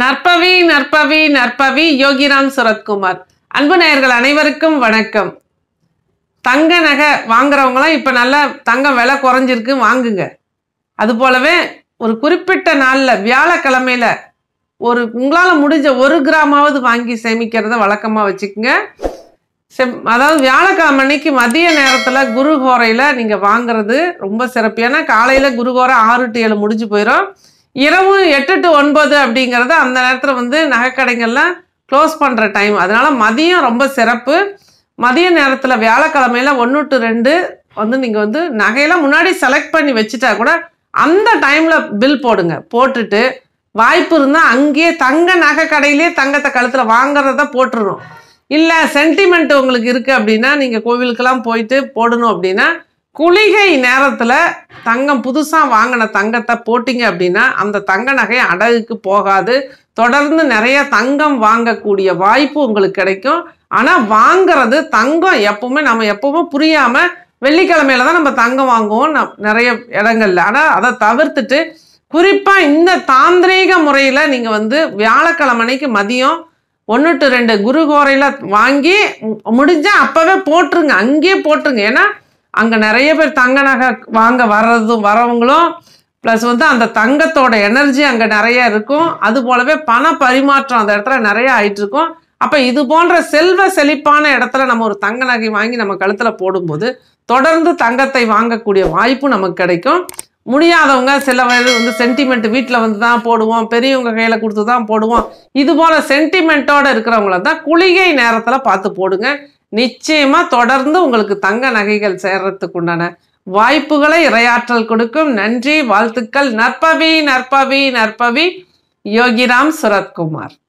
நற்பவி நற்பவி நற்பவி யோகிராம் சுரத்குமார் அன்பு நேயர்கள் அனைவருக்கும் வணக்கம் தங்க நகை வாங்குறவங்களாம் இப்போ நல்லா தங்கம் விலை குறைஞ்சிருக்கு வாங்குங்க அது போலவே ஒரு குறிப்பிட்ட நாளில் வியாழக்கிழமையில ஒரு உங்களால் முடிஞ்ச ஒரு கிராமாவது வாங்கி சேமிக்கிறத வழக்கமாக வச்சுக்கோங்க செம் அதாவது வியாழக்கிழமை அன்னைக்கு மதிய நேரத்தில் குருகோரையில் நீங்கள் வாங்குறது ரொம்ப சிறப்பு ஏன்னா காலையில் குருகோரை ஆறு டு ஏழு முடிஞ்சு போயிடும் இரவு எட்டு டு ஒன்பது அப்படிங்கிறது அந்த நேரத்தில் வந்து நகைக்கடைகள்லாம் க்ளோஸ் பண்ணுற டைம் அதனால் மதியம் ரொம்ப சிறப்பு மதிய நேரத்தில் வியாழக்கிழமையில் ஒன்று டு ரெண்டு வந்து நீங்கள் வந்து நகையெல்லாம் முன்னாடி செலக்ட் பண்ணி வச்சுட்டா கூட அந்த டைமில் பில் போடுங்க போட்டுட்டு வாய்ப்பு இருந்தால் அங்கேயே தங்க நகை கடையிலே தங்கத்தை கழுத்தில் வாங்குறத போட்டுடணும் இல்லை சென்டிமெண்ட் உங்களுக்கு இருக்குது அப்படின்னா நீங்கள் கோவிலுக்கெல்லாம் போயிட்டு போடணும் அப்படின்னா குளிகை நேரத்தில் தங்கம் புதுசாக வாங்கின தங்கத்தை போட்டிங்க அப்படின்னா அந்த தங்க நகை அடகுக்கு போகாது தொடர்ந்து நிறைய தங்கம் வாங்கக்கூடிய வாய்ப்பு உங்களுக்கு கிடைக்கும் ஆனால் வாங்கிறது தங்கம் எப்பவுமே நம்ம எப்பவுமே புரியாமல் வெள்ளிக்கிழமையில தான் நம்ம தங்கம் வாங்குவோம் நிறைய இடங்கள்ல ஆனால் அதை தவிர்த்துட்டு குறிப்பாக இந்த தாந்திரீக முறையில் நீங்கள் வந்து வியாழக்கிழமைக்கு மதியம் ஒன்று டு ரெண்டு குரு கோரையில் வாங்கி முடிஞ்சால் அப்போவே போட்டுருங்க அங்கேயே போட்டுருங்க ஏன்னா அங்கே நிறைய பேர் தங்க நகை வாங்க வர்றதும் வரவங்களும் ப்ளஸ் வந்து அந்த தங்கத்தோட எனர்ஜி அங்கே நிறைய இருக்கும் அது போலவே பண பரிமாற்றம் அந்த இடத்துல நிறைய ஆயிட்டு இருக்கும் அப்போ இது போன்ற செல்வ செழிப்பான இடத்துல நம்ம ஒரு தங்க நகை வாங்கி நம்ம கழுத்தில் போடும்போது தொடர்ந்து தங்கத்தை வாங்கக்கூடிய வாய்ப்பு நமக்கு கிடைக்கும் முடியாதவங்க சில வயது வந்து சென்டிமெண்ட் வீட்டில் வந்து தான் போடுவோம் பெரியவங்க கையில் கொடுத்து தான் போடுவோம் இது போல சென்டிமெண்ட்டோடு இருக்கிறவங்கள தான் குளிகை நேரத்தில் பார்த்து போடுங்க நிச்சயமாக தொடர்ந்து உங்களுக்கு தங்க நகைகள் சேர்றதுக்கு உண்டான வாய்ப்புகளை இரையாற்றல் கொடுக்கும் நன்றி வாழ்த்துக்கள் நற்பவி நற்பவி நற்பவி யோகிராம் சுரத்குமார்